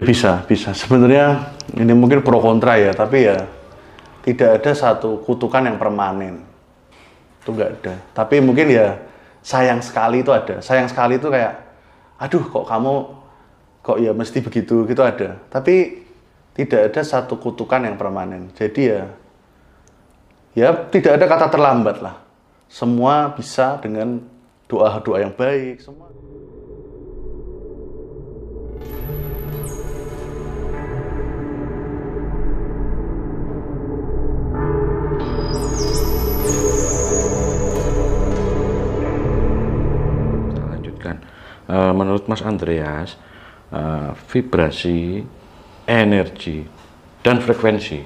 Bisa, bisa. Sebenarnya ini mungkin pro kontra ya, tapi ya tidak ada satu kutukan yang permanen. Itu nggak ada. Tapi mungkin ya sayang sekali itu ada. Sayang sekali itu kayak, aduh kok kamu kok ya mesti begitu gitu ada. Tapi tidak ada satu kutukan yang permanen. Jadi ya, ya tidak ada kata terlambat lah. Semua bisa dengan doa-doa yang baik. Semua. disebutkan. E, eh, menurut Mas Andreas, e, vibrasi, energi, dan frekuensi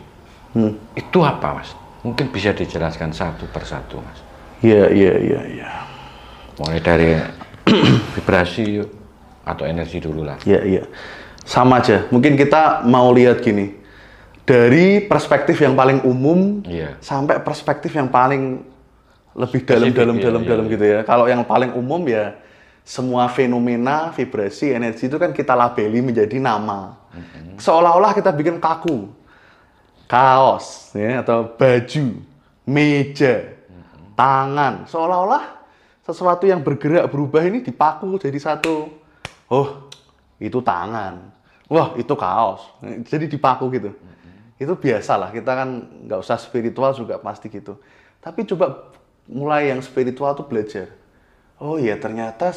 hmm. itu apa, Mas? Mungkin bisa dijelaskan satu persatu, Mas. Iya, iya, iya, iya. Mulai dari vibrasi atau energi dulu lah. Iya, iya. Sama aja. Mungkin kita mau lihat gini. Dari perspektif yang paling umum iya. sampai perspektif yang paling lebih dalam-dalam dalam-dalam iya, iya, iya, gitu ya. Kalau yang paling umum ya semua fenomena vibrasi energi itu kan kita labeli menjadi nama seolah-olah kita bikin kaku kaos ya atau baju meja tangan seolah-olah sesuatu yang bergerak berubah ini dipaku jadi satu oh itu tangan wah itu kaos jadi dipaku gitu mm-hmm. itu biasalah kita kan nggak usah spiritual juga pasti gitu tapi coba mulai yang spiritual tuh belajar oh iya ternyata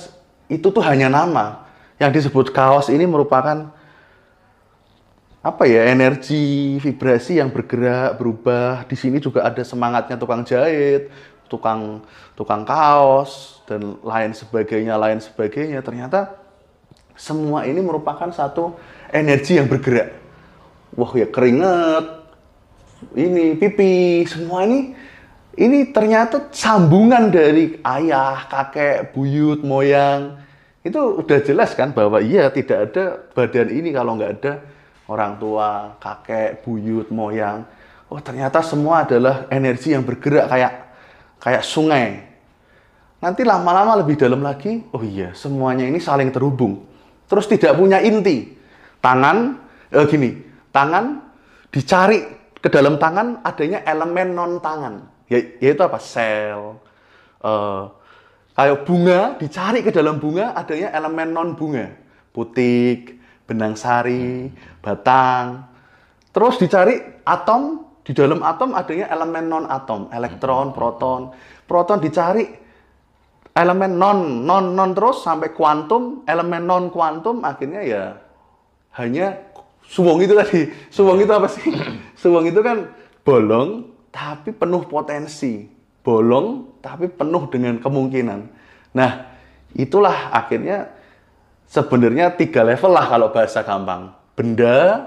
itu tuh hanya nama. Yang disebut kaos ini merupakan apa ya energi vibrasi yang bergerak berubah di sini juga ada semangatnya tukang jahit tukang tukang kaos dan lain sebagainya lain sebagainya ternyata semua ini merupakan satu energi yang bergerak wah ya keringet ini pipi semua ini ini ternyata sambungan dari ayah, kakek, buyut, moyang. Itu udah jelas kan bahwa iya tidak ada badan ini kalau nggak ada orang tua, kakek, buyut, moyang. Oh ternyata semua adalah energi yang bergerak kayak kayak sungai. Nanti lama-lama lebih dalam lagi, oh iya semuanya ini saling terhubung. Terus tidak punya inti. Tangan, eh, gini, tangan dicari ke dalam tangan adanya elemen non tangan ya, yaitu apa sel uh, kayak bunga dicari ke dalam bunga adanya elemen non bunga putik benang sari batang terus dicari atom di dalam atom adanya elemen non atom elektron hmm. proton proton dicari elemen non non non terus sampai kuantum elemen non kuantum akhirnya ya hanya suwung itu tadi suwung iya. itu apa sih suwung itu kan bolong tapi penuh potensi, bolong tapi penuh dengan kemungkinan. Nah, itulah akhirnya sebenarnya tiga level lah kalau bahasa gampang. Benda,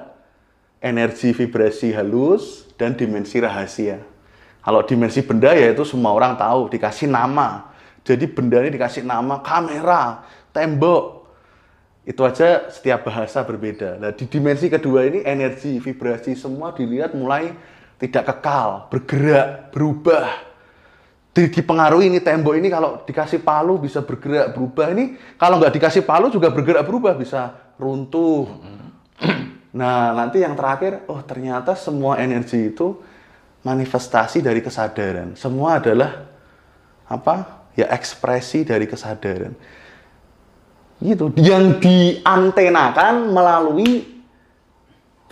energi vibrasi halus, dan dimensi rahasia. Kalau dimensi benda ya itu semua orang tahu, dikasih nama. Jadi benda ini dikasih nama kamera, tembok. Itu aja setiap bahasa berbeda. Nah, di dimensi kedua ini energi, vibrasi semua dilihat mulai tidak kekal, bergerak, berubah. Dipengaruhi ini tembok ini kalau dikasih palu bisa bergerak, berubah. Ini kalau nggak dikasih palu juga bergerak, berubah, bisa runtuh. Nah, nanti yang terakhir, oh ternyata semua energi itu manifestasi dari kesadaran. Semua adalah apa? Ya ekspresi dari kesadaran. Gitu, yang diantenakan melalui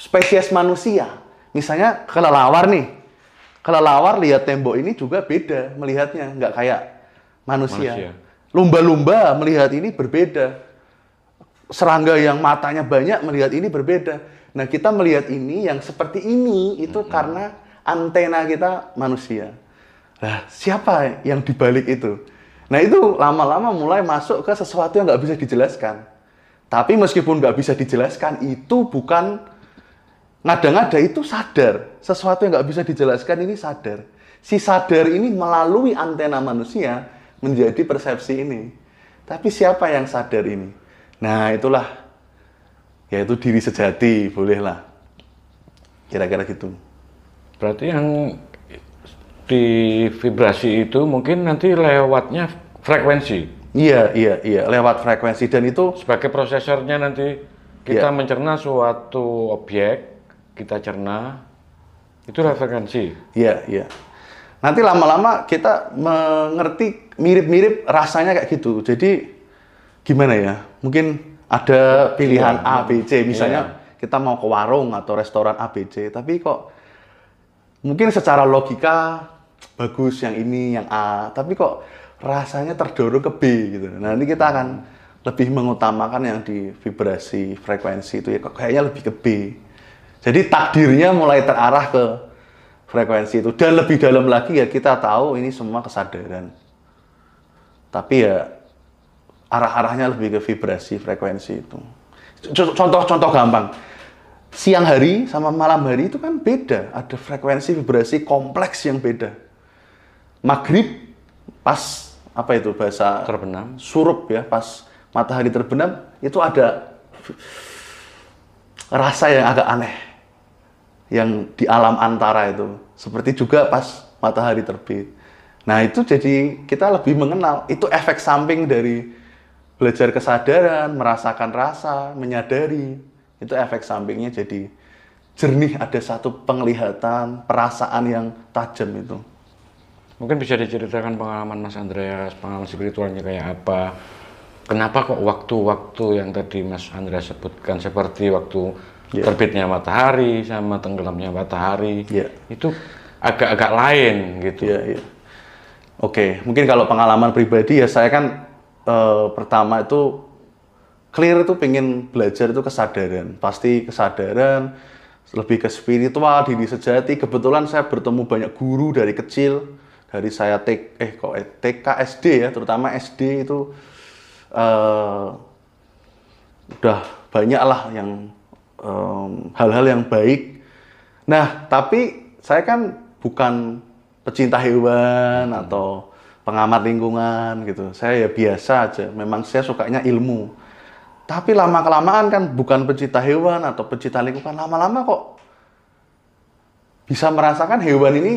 spesies manusia misalnya kelelawar nih, kelelawar lihat tembok ini juga beda melihatnya, nggak kayak manusia. Lumba-lumba melihat ini berbeda. Serangga yang matanya banyak melihat ini berbeda. Nah kita melihat ini yang seperti ini itu mm -hmm. karena antena kita manusia. Nah, siapa yang dibalik itu? Nah itu lama-lama mulai masuk ke sesuatu yang nggak bisa dijelaskan. Tapi meskipun nggak bisa dijelaskan, itu bukan Ngada-ngada itu sadar. Sesuatu yang nggak bisa dijelaskan ini sadar. Si sadar ini melalui antena manusia menjadi persepsi ini. Tapi siapa yang sadar ini? Nah itulah, yaitu diri sejati, bolehlah. Kira-kira gitu. Berarti yang di vibrasi itu mungkin nanti lewatnya frekuensi. Iya, iya, iya, lewat frekuensi dan itu sebagai prosesornya nanti kita iya. mencerna suatu objek kita cerna itu referensi. Iya, iya. Nanti lama-lama kita mengerti mirip-mirip rasanya kayak gitu. Jadi gimana ya? Mungkin ada pilihan A, B, C. Misalnya iya. kita mau ke warung atau restoran A, B, C. Tapi kok mungkin secara logika bagus yang ini, yang A. Tapi kok rasanya terdorong ke B gitu. Nah, nanti kita akan lebih mengutamakan yang di vibrasi frekuensi itu ya kayaknya lebih ke B jadi takdirnya mulai terarah ke frekuensi itu dan lebih dalam lagi ya kita tahu ini semua kesadaran. Tapi ya arah-arahnya lebih ke vibrasi frekuensi itu. Contoh-contoh gampang. Siang hari sama malam hari itu kan beda, ada frekuensi vibrasi kompleks yang beda. Maghrib pas apa itu bahasa terbenam surup ya pas matahari terbenam itu ada rasa yang agak aneh yang di alam antara itu. Seperti juga pas matahari terbit. Nah, itu jadi kita lebih mengenal itu efek samping dari belajar kesadaran, merasakan rasa, menyadari. Itu efek sampingnya jadi jernih ada satu penglihatan, perasaan yang tajam itu. Mungkin bisa diceritakan pengalaman Mas Andreas, pengalaman spiritualnya kayak apa? Kenapa kok waktu-waktu yang tadi Mas Andreas sebutkan seperti waktu yeah. terbitnya matahari sama tenggelamnya matahari yeah. itu agak-agak lain gitu. Yeah, yeah. Oke, okay. mungkin kalau pengalaman pribadi ya saya kan uh, pertama itu clear itu pengen belajar itu kesadaran, pasti kesadaran lebih ke spiritual diri sejati. Kebetulan saya bertemu banyak guru dari kecil, dari saya TK eh kok eh, TK SD ya, terutama SD itu uh, udah banyak lah yang hal-hal um, yang baik. Nah, tapi saya kan bukan pecinta hewan hmm. atau pengamat lingkungan gitu. Saya ya biasa aja. Memang saya sukanya ilmu. Tapi lama kelamaan kan bukan pecinta hewan atau pecinta lingkungan. Lama-lama kok bisa merasakan hewan ini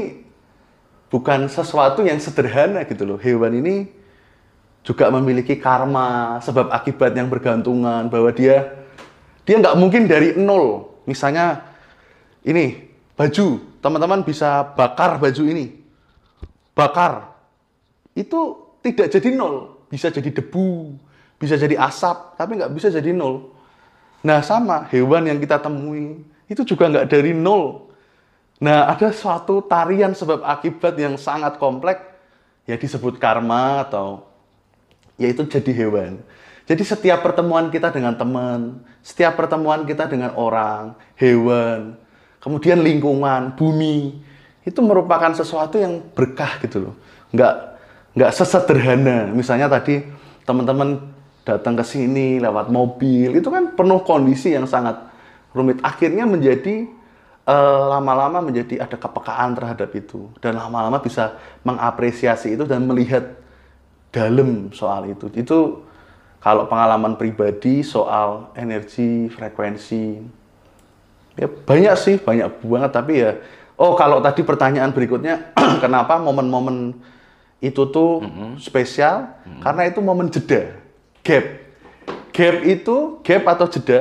bukan sesuatu yang sederhana gitu loh. Hewan ini juga memiliki karma, sebab akibat yang bergantungan bahwa dia dia nggak mungkin dari nol. Misalnya ini baju, teman-teman bisa bakar baju ini. Bakar. Itu tidak jadi nol. Bisa jadi debu, bisa jadi asap, tapi nggak bisa jadi nol. Nah sama hewan yang kita temui, itu juga nggak dari nol. Nah ada suatu tarian sebab akibat yang sangat kompleks, ya disebut karma atau yaitu jadi hewan. Jadi setiap pertemuan kita dengan teman, setiap pertemuan kita dengan orang, hewan, kemudian lingkungan, bumi, itu merupakan sesuatu yang berkah gitu loh. Enggak enggak sesederhana. Misalnya tadi teman-teman datang ke sini lewat mobil, itu kan penuh kondisi yang sangat rumit. Akhirnya menjadi eh, lama-lama e, menjadi ada kepekaan terhadap itu dan lama-lama bisa mengapresiasi itu dan melihat dalam soal itu itu kalau pengalaman pribadi soal energi, frekuensi, ya banyak sih, banyak banget. Tapi ya, oh kalau tadi pertanyaan berikutnya, kenapa momen-momen itu tuh mm -hmm. spesial? Mm -hmm. Karena itu momen jeda, gap. Gap itu, gap atau jeda,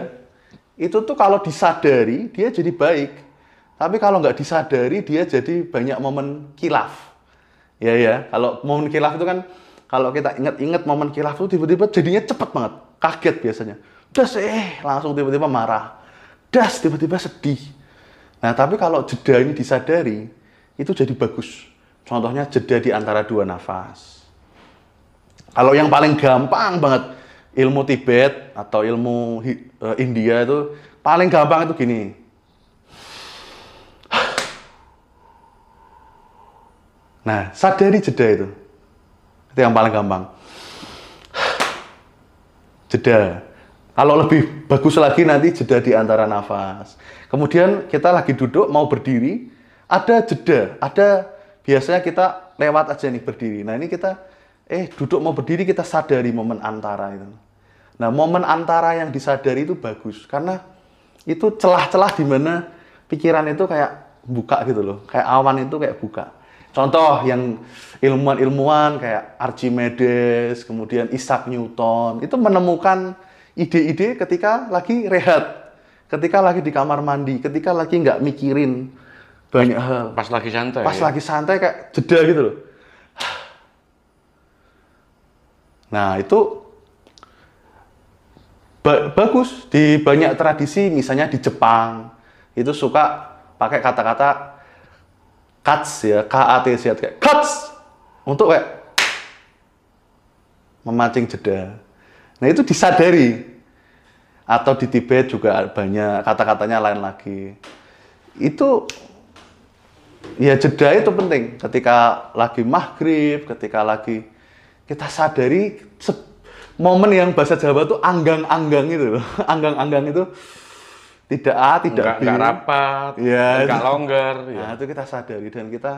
itu tuh kalau disadari, dia jadi baik. Tapi kalau nggak disadari dia jadi banyak momen kilaf. Ya ya, kalau momen kilaf itu kan kalau kita ingat-ingat momen kilaf itu tiba-tiba jadinya cepet banget kaget biasanya das eh langsung tiba-tiba marah das tiba-tiba sedih nah tapi kalau jeda ini disadari itu jadi bagus contohnya jeda di antara dua nafas kalau yang paling gampang banget ilmu Tibet atau ilmu eh, India itu paling gampang itu gini nah sadari jeda itu itu yang paling gampang. Jeda. Kalau lebih bagus lagi nanti jeda di antara nafas. Kemudian kita lagi duduk mau berdiri, ada jeda, ada biasanya kita lewat aja nih berdiri. Nah ini kita eh duduk mau berdiri kita sadari momen antara itu. Nah momen antara yang disadari itu bagus karena itu celah-celah di mana pikiran itu kayak buka gitu loh, kayak awan itu kayak buka. Contoh yang ilmuwan-ilmuwan kayak Archimedes, kemudian Isaac Newton, itu menemukan ide-ide ketika lagi rehat, ketika lagi di kamar mandi, ketika lagi nggak mikirin banyak hal. Pas lagi santai. Pas ya? lagi santai kayak jeda gitu loh. Nah itu ba bagus di banyak tradisi, misalnya di Jepang itu suka pakai kata-kata cuts ya, K A T Z kayak cuts untuk kayak memancing jeda. Nah, itu disadari. Atau di Tibet juga banyak kata-katanya lain lagi. Itu ya jeda itu penting ketika lagi maghrib, ketika lagi kita sadari momen yang bahasa Jawa itu anggang-anggang itu, anggang-anggang itu tidak A, tidak enggak, B. Enggak rapat, ya, enggak itu, longgar. Ya. Nah, itu kita sadari dan kita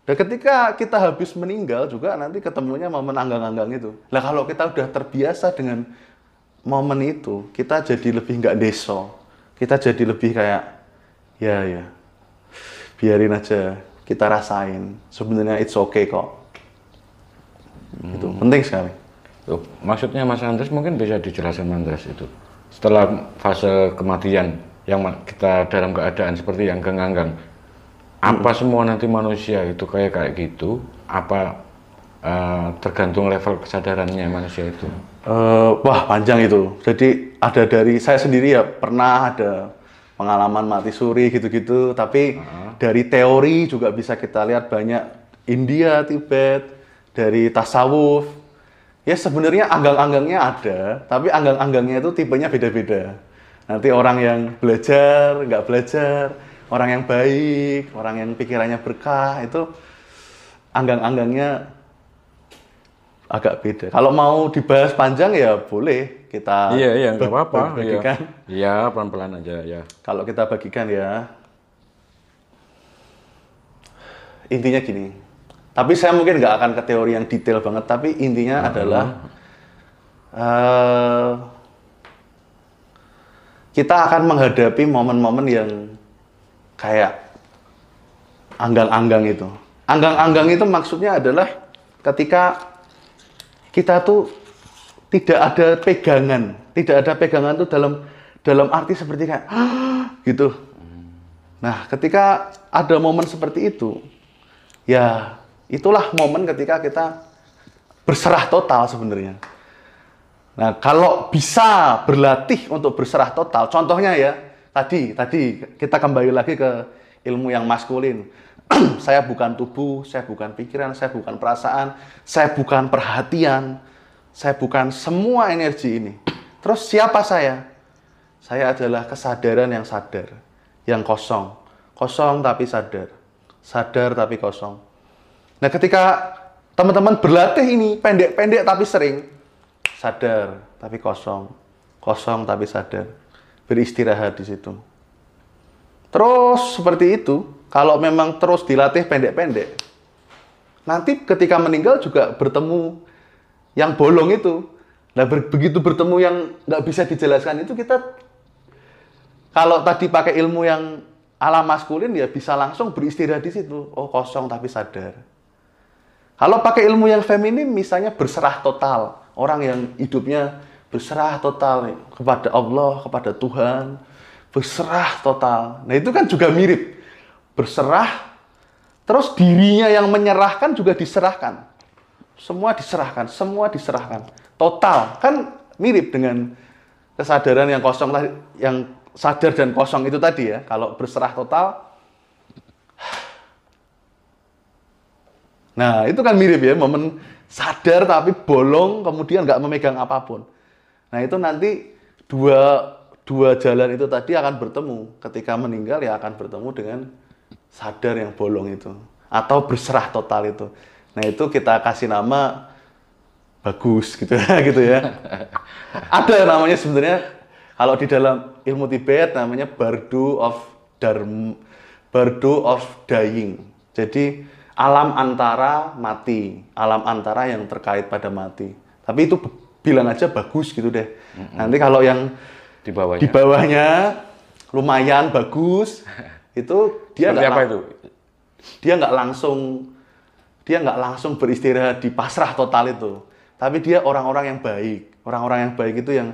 dan ketika kita habis meninggal juga nanti ketemunya momen anggang-anggang itu. Lah kalau kita udah terbiasa dengan momen itu, kita jadi lebih nggak deso. Kita jadi lebih kayak ya ya. Biarin aja kita rasain. Sebenarnya it's okay kok. Gitu. Hmm. Itu penting sekali. Tuh, maksudnya Mas Andres mungkin bisa dijelaskan Mas Andres itu setelah fase kematian yang kita dalam keadaan seperti yang genganggang apa hmm. semua nanti manusia itu kayak kayak gitu apa uh, tergantung level kesadarannya manusia itu uh, wah panjang itu jadi ada dari saya sendiri ya pernah ada pengalaman mati suri gitu-gitu tapi uh-huh. dari teori juga bisa kita lihat banyak India Tibet dari tasawuf ya sebenarnya anggang-anggangnya ada, tapi anggang-anggangnya itu tipenya beda-beda. Nanti orang yang belajar, nggak belajar, orang yang baik, orang yang pikirannya berkah, itu anggang-anggangnya agak beda. Kalau mau dibahas panjang ya boleh kita Iya, iya, nggak apa-apa. Iya. Bagikan. Iya, pelan-pelan aja ya. Kalau kita bagikan ya. Intinya gini, tapi saya mungkin nggak akan ke teori yang detail banget, tapi intinya hmm. adalah uh, kita akan menghadapi momen-momen yang kayak anggang-anggang itu. Anggang-anggang itu maksudnya adalah ketika kita tuh tidak ada pegangan, tidak ada pegangan tuh dalam dalam arti seperti kayak ah, gitu. Hmm. Nah, ketika ada momen seperti itu, ya Itulah momen ketika kita berserah total sebenarnya. Nah, kalau bisa berlatih untuk berserah total, contohnya ya, tadi tadi kita kembali lagi ke ilmu yang maskulin. saya bukan tubuh, saya bukan pikiran, saya bukan perasaan, saya bukan perhatian, saya bukan semua energi ini. Terus siapa saya? Saya adalah kesadaran yang sadar, yang kosong. Kosong tapi sadar. Sadar tapi kosong Nah, ketika teman-teman berlatih ini pendek-pendek tapi sering, sadar tapi kosong, kosong tapi sadar. Beristirahat di situ. Terus seperti itu, kalau memang terus dilatih pendek-pendek, nanti ketika meninggal juga bertemu yang bolong itu. Nah, begitu bertemu yang nggak bisa dijelaskan itu kita kalau tadi pakai ilmu yang ala maskulin ya bisa langsung beristirahat di situ. Oh, kosong tapi sadar kalau pakai ilmu yang feminim misalnya berserah total, orang yang hidupnya berserah total kepada Allah, kepada Tuhan, berserah total. Nah, itu kan juga mirip. Berserah terus dirinya yang menyerahkan juga diserahkan. Semua diserahkan, semua diserahkan. Total kan mirip dengan kesadaran yang kosong yang sadar dan kosong itu tadi ya. Kalau berserah total Nah, itu kan mirip ya, momen sadar tapi bolong, kemudian nggak memegang apapun. Nah, itu nanti dua, dua jalan itu tadi akan bertemu. Ketika meninggal ya akan bertemu dengan sadar yang bolong itu. Atau berserah total itu. Nah, itu kita kasih nama bagus gitu, ya, gitu ya. Ada namanya sebenarnya, kalau di dalam ilmu Tibet namanya Bardu of Dharma, Bardo of Dying. Jadi, alam antara mati, alam antara yang terkait pada mati. Tapi itu bilang aja bagus gitu deh. Mm-hmm. Nanti kalau yang di bawahnya, di bawahnya lumayan bagus, itu dia nggak itu? Dia nggak langsung dia nggak langsung beristirahat di pasrah total itu. Tapi dia orang-orang yang baik. Orang-orang yang baik itu yang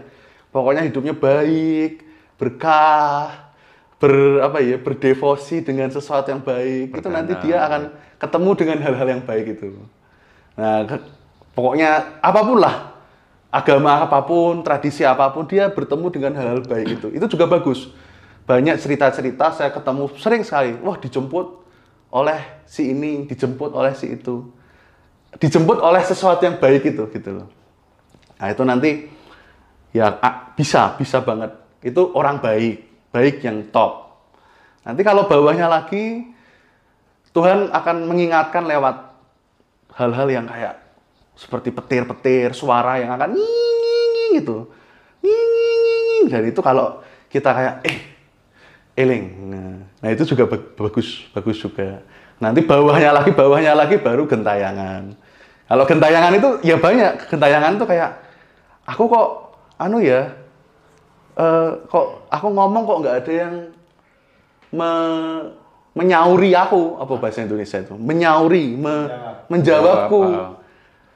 pokoknya hidupnya baik, berkah, ber apa ya berdevosi dengan sesuatu yang baik itu nanti dia akan ketemu dengan hal-hal yang baik itu. Nah, ke, pokoknya apapun lah, agama apapun, tradisi apapun, dia bertemu dengan hal-hal baik itu. Itu juga bagus. Banyak cerita-cerita saya ketemu sering sekali, wah dijemput oleh si ini, dijemput oleh si itu. Dijemput oleh sesuatu yang baik itu gitu loh. Nah, itu nanti ya ah, bisa, bisa banget. Itu orang baik, baik yang top. Nanti kalau bawahnya lagi Tuhan akan mengingatkan lewat hal-hal yang kayak seperti petir-petir, suara yang akan nying gitu. Nying Dan itu kalau kita kayak eh eling. Nah, itu juga bagus, bagus juga. Nanti bawahnya lagi, bawahnya lagi baru gentayangan. Kalau gentayangan itu ya banyak. Gentayangan itu kayak aku kok anu ya uh, kok aku ngomong kok nggak ada yang me menyauri aku apa ah. bahasa Indonesia itu menyauri me, menjawabku ah.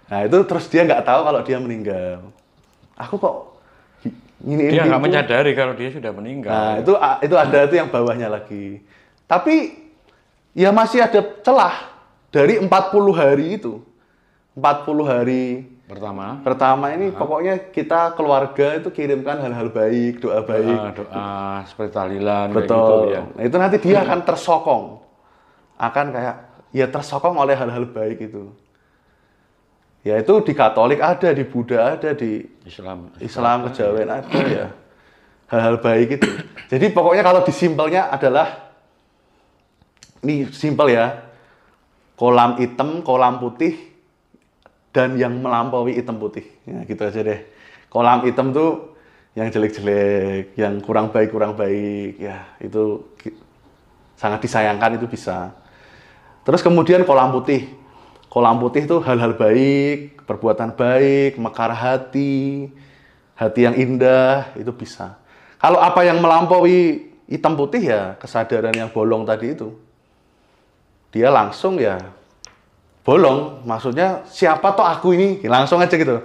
nah itu terus dia nggak tahu kalau dia meninggal aku kok ini dia nggak gitu. menyadari kalau dia sudah meninggal nah itu itu ada itu yang bawahnya lagi tapi ya masih ada celah dari 40 hari itu 40 hari Pertama. Pertama ini uh, pokoknya kita keluarga itu kirimkan hal-hal baik, doa baik. Doa, doa seperti talilan Betul. Gitu, ya. Nah, itu nanti dia akan tersokong. Akan kayak ya tersokong oleh hal-hal baik itu. Ya itu di Katolik ada, di Buddha ada, di Islam Islam, Islam kejawen ya. ada ya. Hal-hal baik itu. Jadi pokoknya kalau disimpelnya adalah ini simpel ya. Kolam hitam, kolam putih, dan yang melampaui hitam putih. Ya, gitu aja deh. Kolam hitam tuh yang jelek-jelek, yang kurang baik kurang baik, ya itu sangat disayangkan itu bisa. Terus kemudian kolam putih. Kolam putih itu hal-hal baik, perbuatan baik, mekar hati, hati yang indah, itu bisa. Kalau apa yang melampaui hitam putih ya kesadaran yang bolong tadi itu. Dia langsung ya bolong maksudnya siapa toh aku ini langsung aja gitu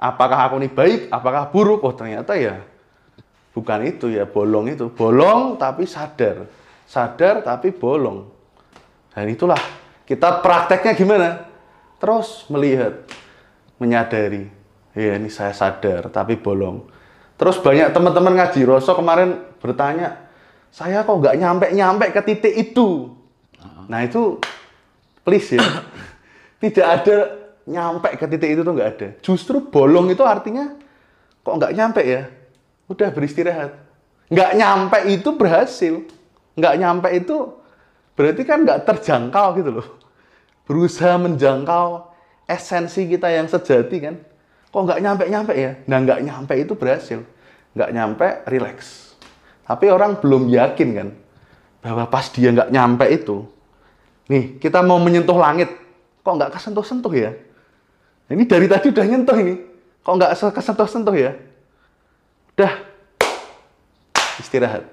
apakah aku ini baik apakah buruk oh ternyata ya bukan itu ya bolong itu bolong tapi sadar sadar tapi bolong dan itulah kita prakteknya gimana terus melihat menyadari ya ini saya sadar tapi bolong terus banyak teman-teman ngaji rosso kemarin bertanya saya kok nggak nyampe nyampe ke titik itu nah itu please ya tidak ada nyampe ke titik itu tuh nggak ada justru bolong itu artinya kok nggak nyampe ya udah beristirahat nggak nyampe itu berhasil nggak nyampe itu berarti kan nggak terjangkau gitu loh berusaha menjangkau esensi kita yang sejati kan kok nggak nyampe nyampe ya nah nggak nyampe itu berhasil nggak nyampe relax tapi orang belum yakin kan bahwa pas dia nggak nyampe itu Nih, kita mau menyentuh langit. Kok nggak kesentuh-sentuh ya? Ini dari tadi udah nyentuh ini. Kok nggak kesentuh-sentuh ya? Udah. Istirahat.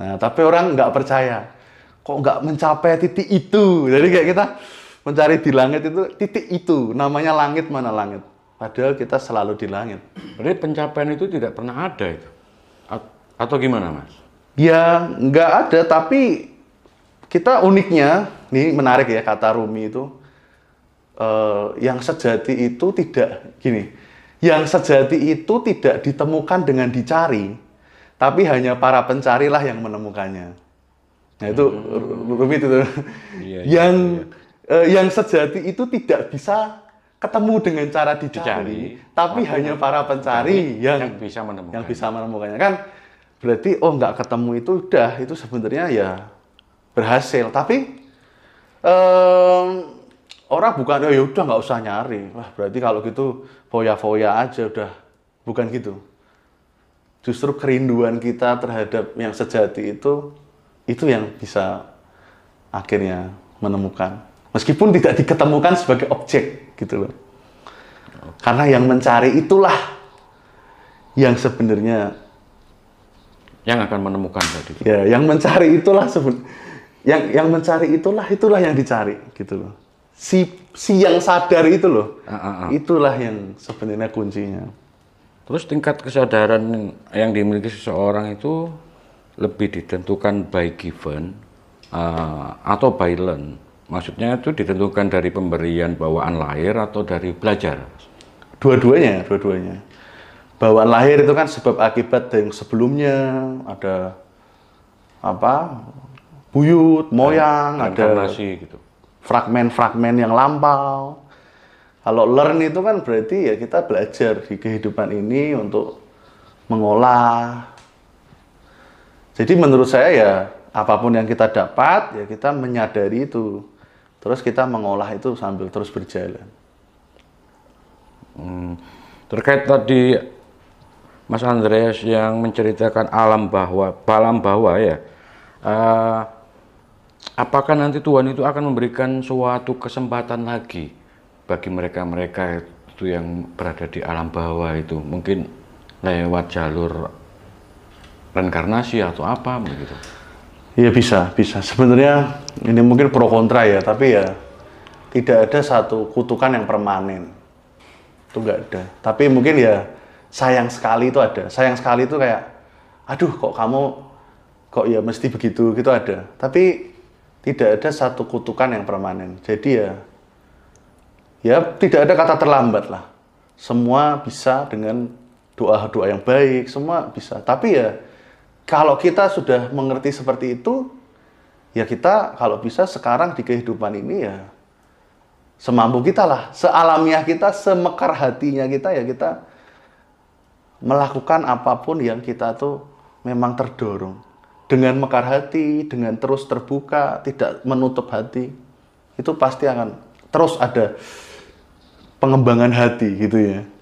Nah, tapi orang nggak percaya. Kok nggak mencapai titik itu? Jadi kayak kita mencari di langit itu titik itu. Namanya langit mana langit? Padahal kita selalu di langit. Jadi pencapaian itu tidak pernah ada itu? Atau gimana, Mas? Ya, nggak ada. Tapi kita uniknya, ini menarik ya kata Rumi itu, uh, yang sejati itu tidak gini, yang sejati itu tidak ditemukan dengan dicari, tapi hanya para pencarilah yang menemukannya. Nah itu hmm. Rumi itu, iya, iya, yang iya. Uh, yang sejati itu tidak bisa ketemu dengan cara dicari, dicari. tapi hanya para pencari yang, yang bisa menemukannya. Yang bisa menemukannya kan berarti oh nggak ketemu itu udah itu sebenarnya ya berhasil. Tapi um, orang bukan oh, ya udah nggak usah nyari. Wah, berarti kalau gitu foya-foya aja udah bukan gitu. Justru kerinduan kita terhadap yang sejati itu itu yang bisa akhirnya menemukan. Meskipun tidak diketemukan sebagai objek gitu loh. Karena yang mencari itulah yang sebenarnya yang akan menemukan tadi. Ya, yang mencari itulah sebenarnya yang yang mencari itulah itulah yang dicari gitu loh si si yang sadar itu loh ah, ah, ah. itulah yang sebenarnya kuncinya terus tingkat kesadaran yang dimiliki seseorang itu lebih ditentukan by given uh, atau by learn maksudnya itu ditentukan dari pemberian bawaan lahir atau dari belajar dua-duanya dua-duanya bawaan lahir itu kan sebab akibat yang sebelumnya ada apa buyut, moyang, ada gitu. Fragmen-fragmen yang lampau. Kalau learn itu kan berarti ya kita belajar di kehidupan ini untuk mengolah. Jadi menurut saya ya apapun yang kita dapat ya kita menyadari itu. Terus kita mengolah itu sambil terus berjalan. Hmm. Terkait tadi Mas Andreas yang menceritakan alam bahwa, balam bahwa ya. Uh, apakah nanti Tuhan itu akan memberikan suatu kesempatan lagi bagi mereka-mereka itu yang berada di alam bawah itu mungkin lewat jalur reinkarnasi atau apa begitu? Iya bisa, bisa. Sebenarnya ini mungkin pro kontra ya, tapi ya tidak ada satu kutukan yang permanen. Itu nggak ada. Tapi mungkin ya sayang sekali itu ada. Sayang sekali itu kayak, aduh kok kamu kok ya mesti begitu gitu ada. Tapi tidak ada satu kutukan yang permanen. Jadi ya, ya tidak ada kata terlambat lah. Semua bisa dengan doa-doa yang baik, semua bisa. Tapi ya, kalau kita sudah mengerti seperti itu, ya kita kalau bisa sekarang di kehidupan ini ya semampu kita lah, sealamiah kita, semekar hatinya kita ya kita melakukan apapun yang kita tuh memang terdorong dengan mekar hati, dengan terus terbuka, tidak menutup hati, itu pasti akan terus ada pengembangan hati gitu ya.